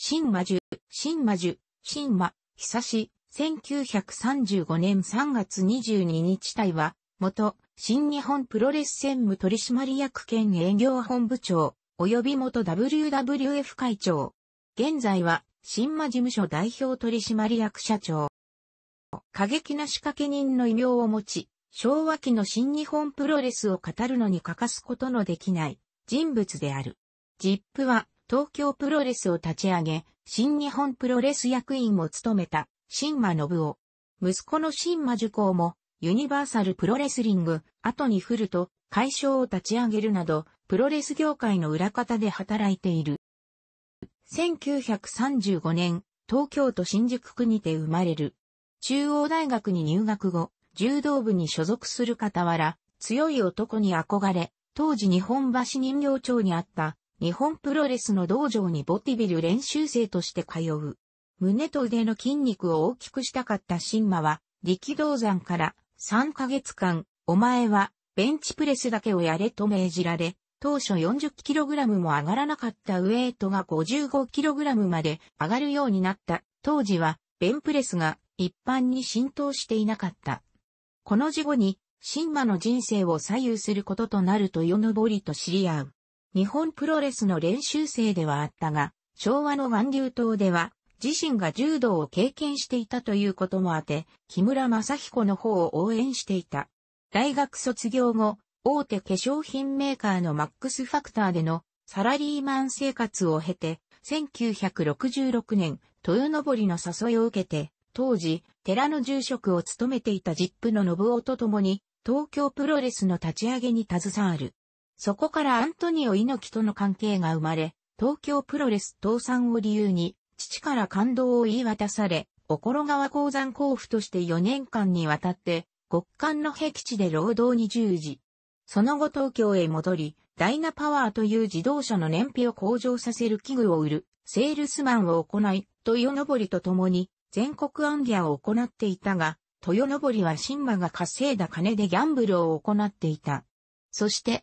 新魔獣、新魔獣、新魔、久し、1935年3月22日隊は、元、新日本プロレス専務取締役兼営業本部長、及び元 WWF 会長。現在は、新魔事務所代表取締役社長。過激な仕掛け人の異名を持ち、昭和期の新日本プロレスを語るのに欠かすことのできない人物である。ジップは、東京プロレスを立ち上げ、新日本プロレス役員を務めた、新馬信夫。息子の新馬受講も、ユニバーサルプロレスリング、後に降ると、会社を立ち上げるなど、プロレス業界の裏方で働いている。1935年、東京都新宿区にて生まれる。中央大学に入学後、柔道部に所属する傍ら、強い男に憧れ、当時日本橋人形町にあった日本プロレスの道場にボティビル練習生として通う。胸と腕の筋肉を大きくしたかったシンマは、力道山から3ヶ月間、お前はベンチプレスだけをやれと命じられ、当初 40kg も上がらなかったウエイトが 55kg まで上がるようになった。当時は、ベンプレスが一般に浸透していなかった。この事後に、シンマの人生を左右することとなると夜登りと知り合う。日本プロレスの練習生ではあったが、昭和の湾流島では、自身が柔道を経験していたということもあって、木村正彦の方を応援していた。大学卒業後、大手化粧品メーカーのマックスファクターでのサラリーマン生活を経て、1966年、豊登りの誘いを受けて、当時、寺の住職を務めていたジップの信夫と共に、東京プロレスの立ち上げに携わる。そこからアントニオ猪木との関係が生まれ、東京プロレス倒産を理由に、父から感動を言い渡され、おころ川鉱山交付として4年間にわたって、極寒の僻地で労働に従事。その後東京へ戻り、ダイナパワーという自動車の燃費を向上させる器具を売る、セールスマンを行い、豊登りとともに、全国アンギャを行っていたが、豊登りは新馬が稼いだ金でギャンブルを行っていた。そして、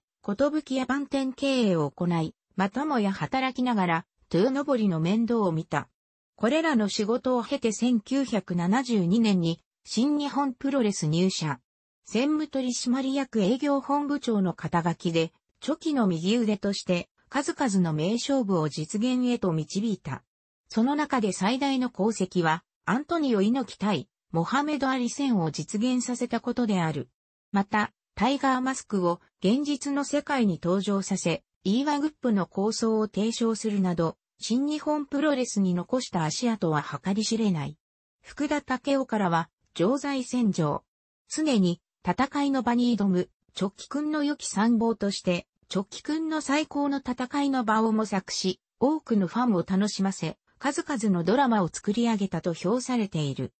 きや番店経営を行い、またもや働きながら、トゥノボりの面倒を見た。これらの仕事を経て1972年に、新日本プロレス入社。専務取締役営業本部長の肩書きで、チョキの右腕として、数々の名勝負を実現へと導いた。その中で最大の功績は、アントニオ猪木対、モハメド・アリ戦を実現させたことである。また、タイガーマスクを現実の世界に登場させ、イーワグップの構想を提唱するなど、新日本プロレスに残した足跡は計り知れない。福田武雄からは、常在戦場。常に戦いの場に挑む、直帰君の良き参謀として、直帰君の最高の戦いの場を模索し、多くのファンを楽しませ、数々のドラマを作り上げたと評されている。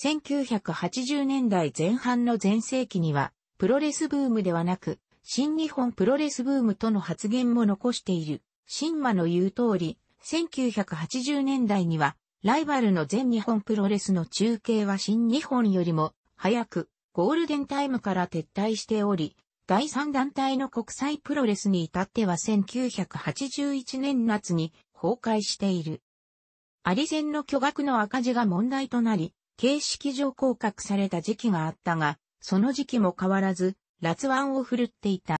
1980年代前半の前世紀には、プロレスブームではなく、新日本プロレスブームとの発言も残している。新馬の言う通り、1980年代には、ライバルの全日本プロレスの中継は新日本よりも、早く、ゴールデンタイムから撤退しており、第3団体の国際プロレスに至っては1981年夏に崩壊している。アリンの巨額の赤字が問題となり、形式上降格された時期があったが、その時期も変わらず、辣腕を振るっていた。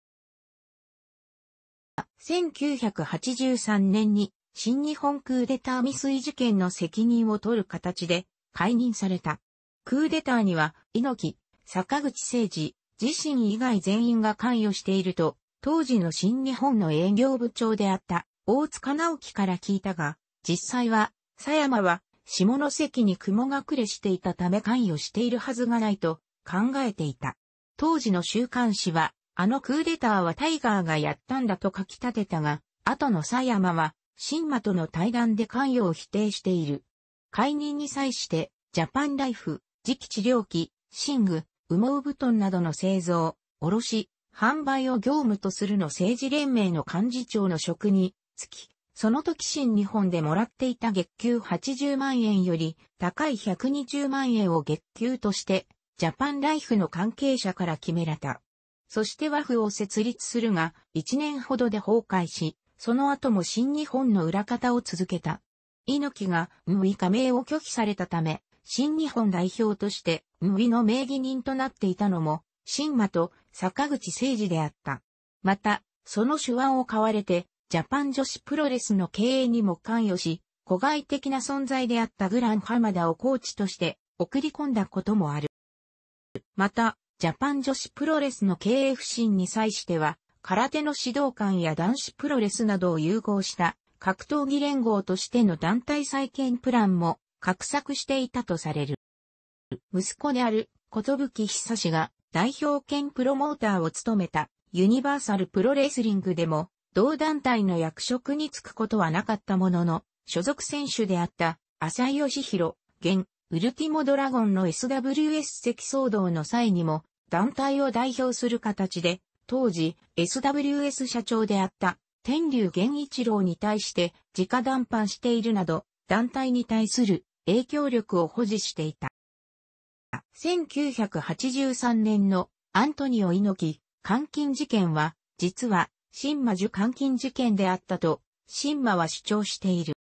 1983年に新日本クーデター未遂事件の責任を取る形で解任された。クーデターには猪木、坂口誠二、自身以外全員が関与していると、当時の新日本の営業部長であった大塚直樹から聞いたが、実際は、佐山は下関に雲隠れしていたため関与しているはずがないと考えていた。当時の週刊誌は、あのクーデターはタイガーがやったんだと書き立てたが、後の佐山は、新馬との対談で関与を否定している。解任に際して、ジャパンライフ、磁気治療器、寝具、羽毛布団などの製造、卸、販売を業務とするの政治連盟の幹事長の職に、つき、その時新日本でもらっていた月給80万円より高い120万円を月給としてジャパンライフの関係者から決められた。そして和風を設立するが、1年ほどで崩壊し、その後も新日本の裏方を続けた。猪木が、無意加盟を拒否されたため、新日本代表として、無意の名義人となっていたのも、新馬と坂口誠二であった。また、その手腕を買われて、ジャパン女子プロレスの経営にも関与し、子外的な存在であったグランハマダをコーチとして送り込んだこともある。また、ジャパン女子プロレスの経営不振に際しては、空手の指導官や男子プロレスなどを融合した格闘技連合としての団体再建プランも画策していたとされる。息子である、小と久志が代表兼プロモーターを務めたユニバーサルプロレスリングでも、同団体の役職に就くことはなかったものの、所属選手であった浅井義弘、現ウルティモドラゴンの SWS 席騒動の際にも、団体を代表する形で、当時 SWS 社長であった天竜源一郎に対して直談判しているなど、団体に対する影響力を保持していた。1983年のアントニオ猪木監禁事件は、実は、新魔樹監禁事件であったと、新魔は主張している。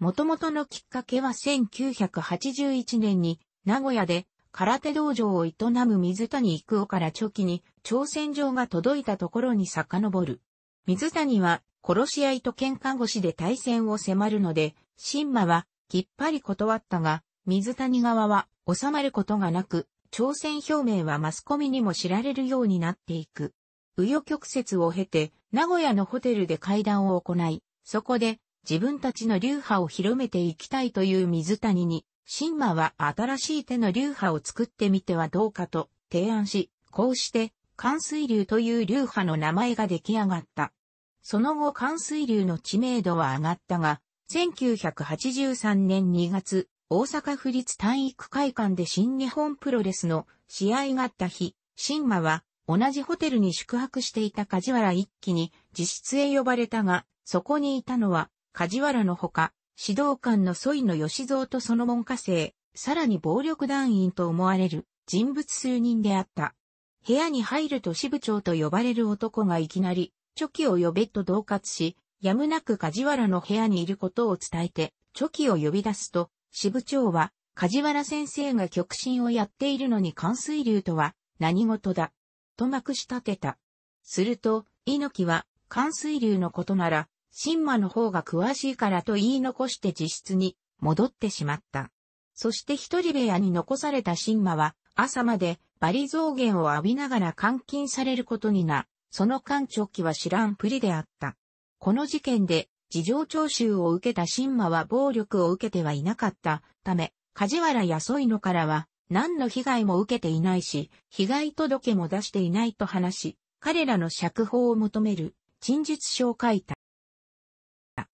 元々のきっかけは1981年に名古屋で空手道場を営む水谷育夫から初期に挑戦状が届いたところに遡る。水谷は殺し合いと喧嘩しで対戦を迫るので、新馬はきっぱり断ったが、水谷側は収まることがなく、挑戦表明はマスコミにも知られるようになっていく。紆余曲折を経て、名古屋のホテルで会談を行い、そこで自分たちの流派を広めていきたいという水谷に、新馬は新しい手の流派を作ってみてはどうかと提案し、こうして、関水流という流派の名前が出来上がった。その後関水流の知名度は上がったが、1983年2月、大阪府立体育会館で新日本プロレスの試合があった日、新馬は同じホテルに宿泊していた梶原一気に自室へ呼ばれたが、そこにいたのは梶原のほか、指導官のソイの吉蔵とその門下生、さらに暴力団員と思われる人物数人であった。部屋に入ると支部長と呼ばれる男がいきなり、チョキを呼べと恫喝し、やむなく梶原の部屋にいることを伝えて、チョキを呼び出すと、支部長は、梶原先生が極真をやっているのに関水流とは、何事だ。とまくし立てた。すると、猪木は、関水流のことなら、新馬の方が詳しいからと言い残して自室に戻ってしまった。そして一人部屋に残された新馬は朝までバリ増減を浴びながら監禁されることにな、その間長期は知らんぷりであった。この事件で事情聴取を受けた新馬は暴力を受けてはいなかったため、梶原安いのからは何の被害も受けていないし、被害届も出していないと話し、彼らの釈放を求める陳述書を書いた。